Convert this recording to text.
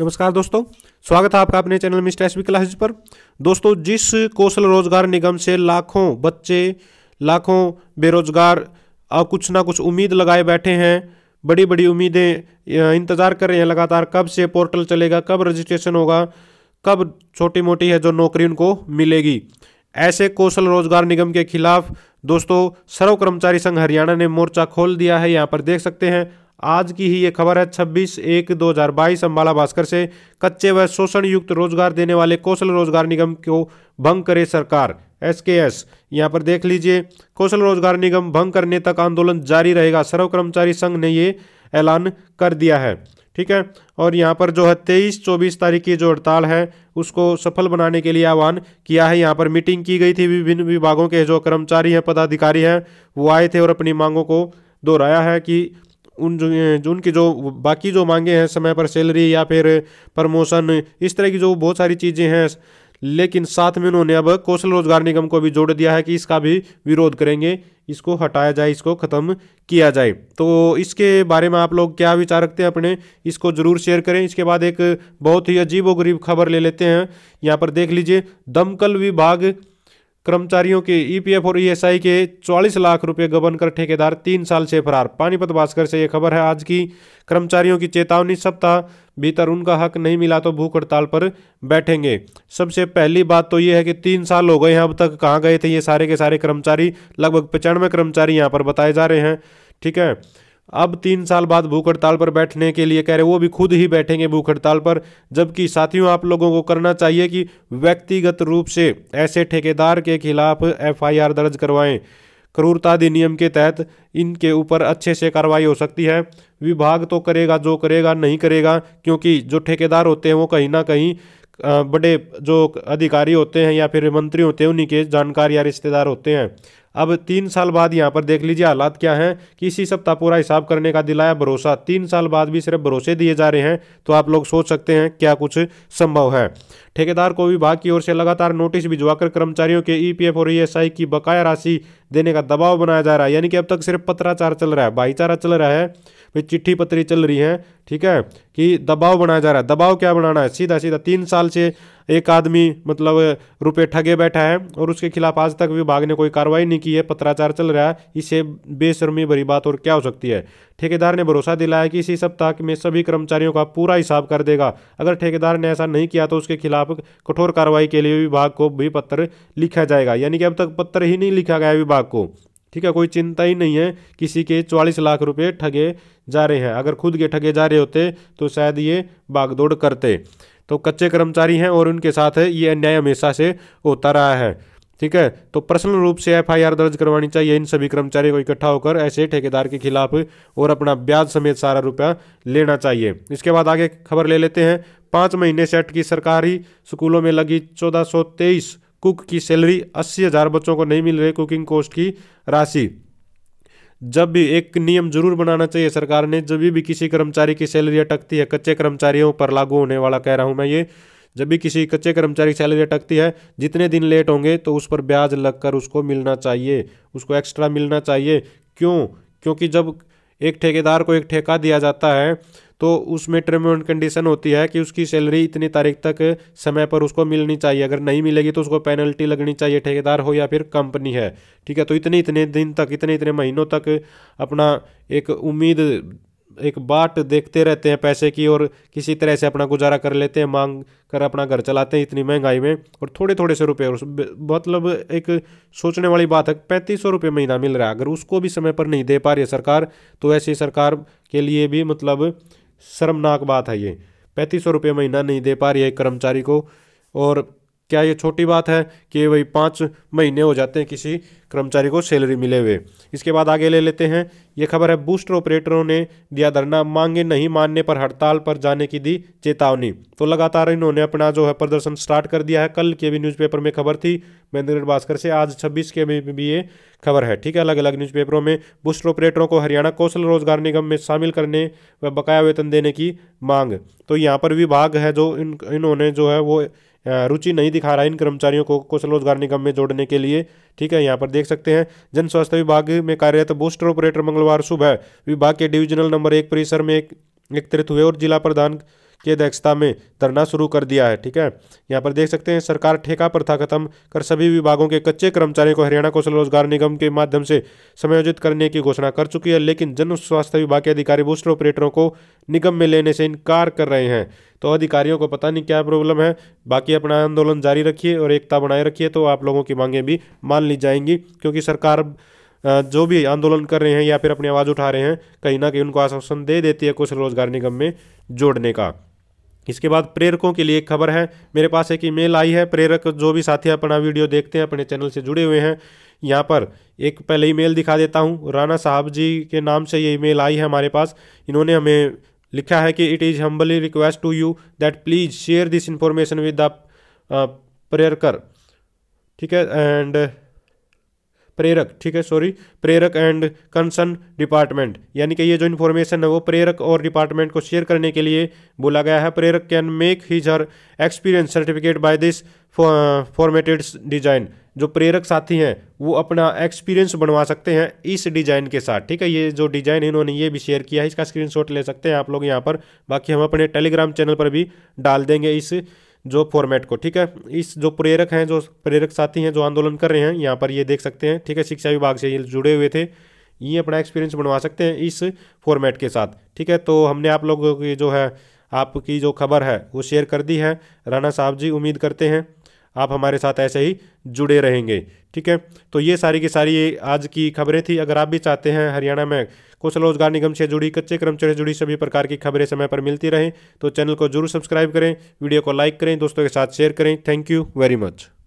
नमस्कार दोस्तों स्वागत है आपका अपने चैनल मिस्टर एस क्लासेस पर दोस्तों जिस कौशल रोजगार निगम से लाखों बच्चे लाखों बेरोजगार कुछ ना कुछ उम्मीद लगाए बैठे हैं बड़ी बड़ी उम्मीदें इंतज़ार कर रहे हैं लगातार कब से पोर्टल चलेगा कब रजिस्ट्रेशन होगा कब छोटी मोटी है जो नौकरी उनको मिलेगी ऐसे कौशल रोजगार निगम के खिलाफ दोस्तों सर्व कर्मचारी संघ हरियाणा ने मोर्चा खोल दिया है यहाँ पर देख सकते हैं आज की ही ये खबर है 26 एक 2022 अम्बाला भास्कर से कच्चे व शोषण युक्त रोजगार देने वाले कौशल रोजगार निगम को भंग करे सरकार एस के एस यहाँ पर देख लीजिए कौशल रोजगार निगम भंग करने तक आंदोलन जारी रहेगा सर्व कर्मचारी संघ ने ये ऐलान कर दिया है ठीक है और यहाँ पर जो है तेईस चौबीस तारीख की जो हड़ताल है उसको सफल बनाने के लिए आह्वान किया है यहाँ पर मीटिंग की गई थी विभिन्न विभागों के जो कर्मचारी हैं पदाधिकारी हैं वो आए थे और अपनी मांगों को दोहराया है कि उन जो उनकी जो बाकी जो मांगे हैं समय पर सैलरी या फिर प्रमोशन इस तरह की जो बहुत सारी चीज़ें हैं लेकिन साथ में उन्होंने अब कौशल रोजगार निगम को भी जोड़ दिया है कि इसका भी विरोध करेंगे इसको हटाया जाए इसको ख़त्म किया जाए तो इसके बारे में आप लोग क्या विचार रखते हैं अपने इसको ज़रूर शेयर करें इसके बाद एक बहुत ही अजीब व गरीब खबर ले लेते हैं यहाँ पर देख लीजिए दमकल विभाग कर्मचारियों e e के ईपीएफ और ईएसआई के 44 लाख रुपए गबन कर ठेकेदार तीन साल से फरार पानीपत भास्कर से यह खबर है आज की कर्मचारियों की चेतावनी सप्ताह भीतर उनका हक नहीं मिला तो भूख हड़ताल पर बैठेंगे सबसे पहली बात तो ये है कि तीन साल हो गए हैं अब तक कहाँ गए थे ये सारे के सारे कर्मचारी लगभग पचानवे कर्मचारी यहाँ पर बताए जा रहे हैं ठीक है अब तीन साल बाद भूख हड़ताल पर बैठने के लिए कह रहे वो भी खुद ही बैठेंगे भूख हड़ताल पर जबकि साथियों आप लोगों को करना चाहिए कि व्यक्तिगत रूप से ऐसे ठेकेदार के खिलाफ एफआईआर दर्ज करवाएं क्रूरता अधिनियम के तहत इनके ऊपर अच्छे से कार्रवाई हो सकती है विभाग तो करेगा जो करेगा नहीं करेगा क्योंकि जो ठेकेदार होते हैं वो कहीं ना कहीं बड़े जो अधिकारी होते हैं या फिर मंत्री होते हैं उन्हीं के जानकार या रिश्तेदार होते हैं अब तीन साल बाद यहाँ पर देख लीजिए हालात क्या हैं कि इसी सप्ताह पूरा हिसाब करने का दिलाया भरोसा तीन साल बाद भी सिर्फ भरोसे दिए जा रहे हैं तो आप लोग सोच सकते हैं क्या कुछ संभव है ठेकेदार को विभाग की ओर से लगातार नोटिस भिजवाकर कर्मचारियों के ईपीएफ और ईएसआई की बकाया राशि देने का दबाव बनाया जा रहा है यानी कि अब तक सिर्फ पत्राचार चल रहा है भाईचारा चल रहा है फिर चिट्ठी पत्री चल रही है ठीक है कि दबाव बनाया जा रहा है दबाव क्या बनाना है सीधा सीधा तीन साल से एक आदमी मतलब रुपए ठगे बैठा है और उसके खिलाफ आज तक विभाग ने कोई कार्रवाई नहीं की है पत्राचार चल रहा है इसे बेशर्मी भरी बात और क्या हो सकती है ठेकेदार ने भरोसा दिलाया कि इसी सप्ताह में सभी कर्मचारियों का पूरा हिसाब कर देगा अगर ठेकेदार ने ऐसा नहीं किया तो उसके खिलाफ कठोर कार्रवाई के लिए विभाग को भी पत्र लिखा जाएगा यानी कि अब तक पत्र ही नहीं लिखा गया विभाग को ठीक है कोई चिंता ही नहीं है किसी के चालीस लाख रुपए ठगे जा रहे हैं अगर खुद के ठगे जा रहे होते तो शायद ये भागदौड़ करते तो कच्चे कर्मचारी हैं और उनके साथ है ये अन्याय हमेशा से होता रहा है ठीक है तो पर्सनल रूप से एफआईआर दर्ज करवानी चाहिए इन सभी कर्मचारियों को इकट्ठा होकर ऐसे ठेकेदार के खिलाफ और अपना ब्याज समेत सारा रुपया लेना चाहिए इसके बाद आगे खबर ले लेते हैं पाँच महीने सेट की सरकारी स्कूलों में लगी चौदह कुक की सैलरी अस्सी हज़ार बच्चों को नहीं मिल रही कुकिंग कोस्ट की राशि जब भी एक नियम जरूर बनाना चाहिए सरकार ने जब भी किसी कर्मचारी की सैलरी अटकती है कच्चे कर्मचारियों पर लागू होने वाला कह रहा हूँ मैं ये जब भी किसी कच्चे कर्मचारी की सैलरी अटकती है जितने दिन लेट होंगे तो उस पर ब्याज लगकर उसको मिलना चाहिए उसको एक्स्ट्रा मिलना चाहिए क्यों क्योंकि जब एक ठेकेदार को एक ठेका दिया जाता है तो उसमें टर्म एंड कंडीशन होती है कि उसकी सैलरी इतनी तारीख तक समय पर उसको मिलनी चाहिए अगर नहीं मिलेगी तो उसको पेनल्टी लगनी चाहिए ठेकेदार हो या फिर कंपनी है ठीक है तो इतने इतने दिन तक इतने इतने महीनों तक अपना एक उम्मीद एक बाट देखते रहते हैं पैसे की और किसी तरह से अपना गुजारा कर लेते हैं मांग कर अपना घर चलाते हैं इतनी महंगाई में और थोड़े थोड़े से रुपए और मतलब एक सोचने वाली बात है पैंतीस सौ रुपये महीना मिल रहा है अगर उसको भी समय पर नहीं दे पा रही है सरकार तो ऐसी सरकार के लिए भी मतलब शर्मनाक बात है ये पैंतीस सौ रुपये महीना नहीं दे पा रही है कर्मचारी को और क्या ये छोटी बात है कि वही पाँच महीने हो जाते हैं किसी कर्मचारी को सैलरी मिले हुए इसके बाद आगे ले लेते हैं ये खबर है बूस्टर ऑपरेटरों ने दिया धरना मांगे नहीं मानने पर हड़ताल पर जाने की दी चेतावनी तो लगातार इन्होंने अपना जो है प्रदर्शन स्टार्ट कर दिया है कल के भी न्यूज़पेपर में खबर थी महेंद्र भास्कर से आज 26 के भी ये खबर है ठीक है अलग अलग न्यूज़पेपरों में बूस्टर ऑपरेटरों को हरियाणा कौशल रोजगार निगम में शामिल करने व बकाया वेतन देने की मांग तो यहाँ पर विभाग है जो इन इन्होंने जो है वो रुचि नहीं दिखा रहा है इन कर्मचारियों को कौशल रोजगार निगम में जोड़ने के लिए ठीक है यहाँ पर देख सकते हैं जन स्वास्थ्य विभाग में कार्यरत बूस्टर ऑपरेटर मंगलवार सुबह विभाग के डिविजनल नंबर एक परिसर में एकत्रित हुए और जिला प्रधान की अध्यक्षता में धरना शुरू कर दिया है ठीक है यहाँ पर देख सकते हैं सरकार ठेका प्रथा खत्म कर सभी विभागों के कच्चे कर्मचारियों को हरियाणा कौशल रोजगार निगम के माध्यम से समायोजित करने की घोषणा कर चुकी है लेकिन जन स्वास्थ्य विभाग के अधिकारी बूस्टर ऑपरेटरों को निगम में लेने से इनकार कर रहे हैं तो अधिकारियों को पता नहीं क्या प्रॉब्लम है बाकी अपना आंदोलन जारी रखिए और एकता बनाए रखिए तो आप लोगों की मांगें भी मान ली जाएंगी क्योंकि सरकार जो भी आंदोलन कर रहे हैं या फिर अपनी आवाज़ उठा रहे हैं कहीं ना कहीं उनको आश्वासन दे देती है कुछ रोजगार निगम में जोड़ने का इसके बाद प्रेरकों के लिए एक खबर है मेरे पास एक ईमेल आई है प्रेरक जो भी साथी अपना वीडियो देखते हैं अपने चैनल से जुड़े हुए हैं यहाँ पर एक पहले ईमेल दिखा देता हूँ राना साहब जी के नाम से ये ईमेल आई है हमारे पास इन्होंने हमें लिखा है कि it is humbly request to you that please share this information with the प्रेयरकर ठीक है एंड प्रेरक ठीक है सॉरी प्रेरक एंड कंसर्न डिपार्टमेंट यानी कि ये जो इन्फॉर्मेशन है वो प्रेरक और डिपार्टमेंट को शेयर करने के लिए बोला गया है प्रेरक can make his her experience certificate by this formatted design जो प्रेरक साथी हैं वो अपना एक्सपीरियंस बनवा सकते हैं इस डिजाइन के साथ ठीक है ये जो डिजाइन इन्होंने ये भी शेयर किया है इसका स्क्रीनशॉट ले सकते हैं आप लोग यहाँ पर बाकी हम अपने टेलीग्राम चैनल पर भी डाल देंगे इस जो फॉर्मेट को ठीक है इस जो प्रेरक हैं जो प्रेरक साथी हैं जो आंदोलन कर रहे हैं यहाँ पर ये देख सकते हैं ठीक है शिक्षा विभाग से ये जुड़े हुए थे ये अपना एक्सपीरियंस बनवा सकते हैं इस फॉर्मेट के साथ ठीक है तो हमने आप लोगों की जो है आपकी जो खबर है वो शेयर कर दी है राणा साहब जी उम्मीद करते हैं आप हमारे साथ ऐसे ही जुड़े रहेंगे ठीक है तो ये सारी की सारी आज की खबरें थी अगर आप भी चाहते हैं हरियाणा में कौशल रोजगार निगम से जुड़ी कच्चे कर्मचारी से जुड़ी सभी प्रकार की खबरें समय पर मिलती रहें तो चैनल को जरूर सब्सक्राइब करें वीडियो को लाइक करें दोस्तों के साथ शेयर करें थैंक यू वेरी मच